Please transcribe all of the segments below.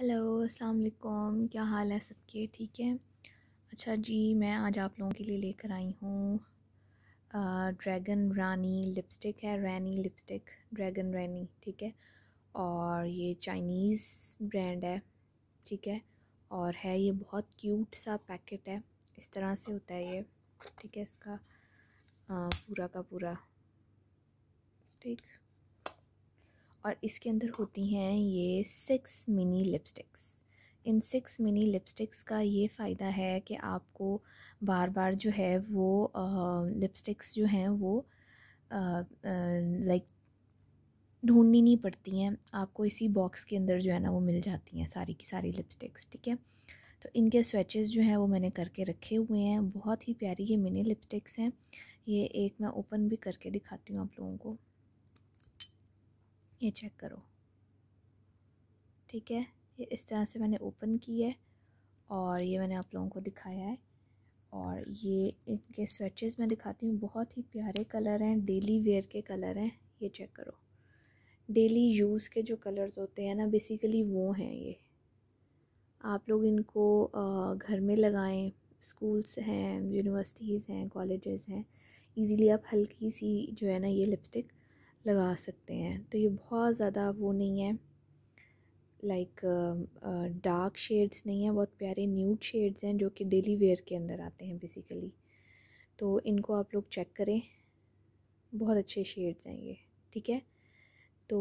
hello अस्सलाम वालेकुम क्या हाल है सबके ठीक है अच्छा जी मैं आज आप लोगों के लिए लेकर आई हूँ ड्रैगन रानी लिपस्टिक है रैनी लिपस्टिक ड्रैगन रैनी ठीक है और ये चाइनीज़ ब्रांड है ठीक है और है ये बहुत क्यूट सा पैकेट है इस तरह से होता है ये ठीक है इसका आ, पूरा का पूरा ठीक और इसके अंदर होती हैं ये सिक्स मिनी लिपस्टिक्स इन सिक्स मिनी लिपस्टिक्स का ये फ़ायदा है कि आपको बार बार जो है वो लिपस्टिक्स जो हैं वो लाइक ढूंढनी नहीं पड़ती हैं आपको इसी बॉक्स के अंदर जो है ना वो मिल जाती हैं सारी की सारी लिपस्टिक्स ठीक है तो इनके स्वेचेस जो हैं वो मैंने करके रखे हुए हैं बहुत ही प्यारी ये मिनी लिपस्टिक्स हैं ये एक मैं ओपन भी करके दिखाती हूँ आप लोगों को ये चेक करो ठीक है ये इस तरह से मैंने ओपन की है और ये मैंने आप लोगों को दिखाया है और ये इनके स्वेचेज़ मैं दिखाती हूँ बहुत ही प्यारे कलर हैं डेली वेयर के कलर हैं ये चेक करो डेली यूज़ के जो कलर्स होते हैं ना बेसिकली वो हैं ये आप लोग इनको घर में लगाएं स्कूल्स हैं यूनिवर्सिटीज़ हैं कॉलेजेस हैं इजीली आप हल्की सी जो है ना ये लिपस्टिक लगा सकते हैं तो ये बहुत ज़्यादा वो नहीं है लाइक डार्क शेड्स नहीं है बहुत प्यारे न्यूड शेड्स हैं जो कि डेली वेयर के अंदर आते हैं बेसिकली तो इनको आप लोग चेक करें बहुत अच्छे शेड्स हैं ये ठीक है तो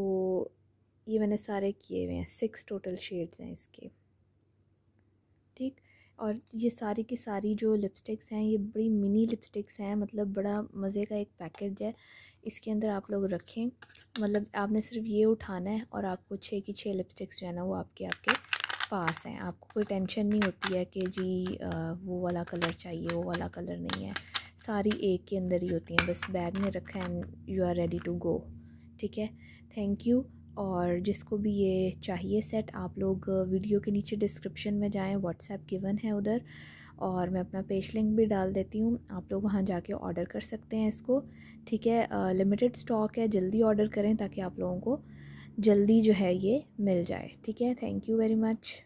ये मैंने सारे किए हुए हैं सिक्स टोटल शेड्स हैं इसके ठीक और ये सारी की सारी जो लिपस्टिक्स हैं ये बड़ी मिनी लिपस्टिक्स हैं मतलब बड़ा मज़े का एक पैकेज है इसके अंदर आप लोग रखें मतलब आपने सिर्फ ये उठाना है और आपको छः की छः लिपस्टिक्स जो है ना वो आपके आपके पास हैं आपको कोई टेंशन नहीं होती है कि जी वो वाला कलर चाहिए वो वाला कलर नहीं है सारी एक के अंदर ही होती हैं बस बैग में रखा and you are ready to go ठीक है थैंक यू और जिसको भी ये चाहिए सेट आप लोग वीडियो के नीचे डिस्क्रिप्शन में जाएं व्हाट्सएप गिवन है उधर और मैं अपना पेज लिंक भी डाल देती हूँ आप लोग वहाँ जाके ऑर्डर कर सकते हैं इसको ठीक है लिमिटेड स्टॉक है जल्दी ऑर्डर करें ताकि आप लोगों को जल्दी जो है ये मिल जाए ठीक है थैंक यू वेरी मच